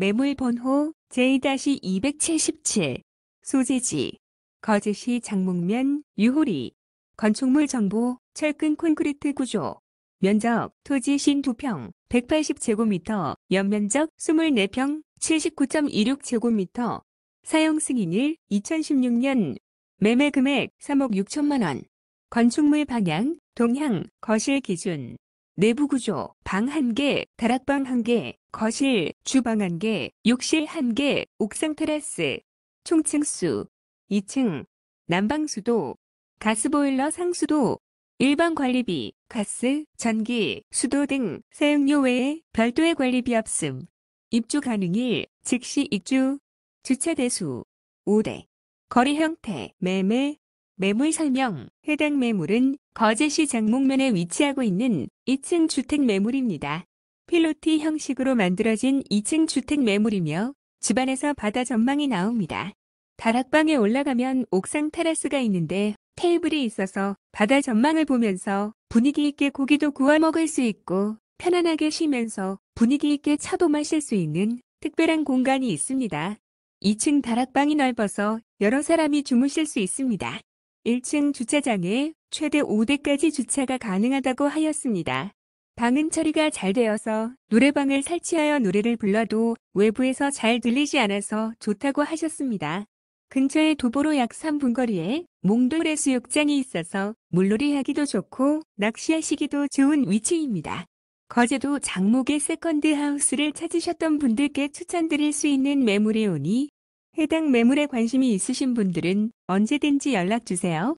매물 번호 J-277 소재지 거제시 장목면 유호리 건축물 정보 철근 콘크리트 구조 면적 토지 신 2평 180제곱미터 연면적 24평 79.26제곱미터 사용 승인 일 2016년 매매 금액 3억 6천만 원 건축물 방향 동향 거실 기준 내부 구조, 방 1개, 다락방 1개, 거실, 주방 1개, 욕실 1개, 옥상 테라스, 총층 수, 2층, 난방 수도, 가스보일러 상수도, 일반 관리비, 가스, 전기, 수도 등 사용료 외에 별도의 관리비 없음. 입주 가능일, 즉시 입주, 주차 대수, 5대, 거리 형태, 매매, 매물 설명, 해당 매물은 거제시 장목면에 위치하고 있는 2층 주택 매물입니다. 필로티 형식으로 만들어진 2층 주택 매물이며 집안에서 바다 전망이 나옵니다. 다락방에 올라가면 옥상 테라스가 있는데 테이블이 있어서 바다 전망을 보면서 분위기 있게 고기도 구워 먹을 수 있고 편안하게 쉬면서 분위기 있게 차도 마실 수 있는 특별한 공간이 있습니다. 2층 다락방이 넓어서 여러 사람이 주무실 수 있습니다. 1층 주차장에 최대 5대까지 주차가 가능하다고 하였습니다. 방은 처리가 잘 되어서 노래방을 설치하여 노래를 불러도 외부에서 잘 들리지 않아서 좋다고 하셨습니다. 근처에 도보로 약 3분 거리에 몽돌해 수욕장이 있어서 물놀이 하기도 좋고 낚시하시기도 좋은 위치입니다. 거제도 장목의 세컨드 하우스를 찾으셨던 분들께 추천드릴 수 있는 매물이 오니 해당 매물에 관심이 있으신 분들은 언제든지 연락주세요.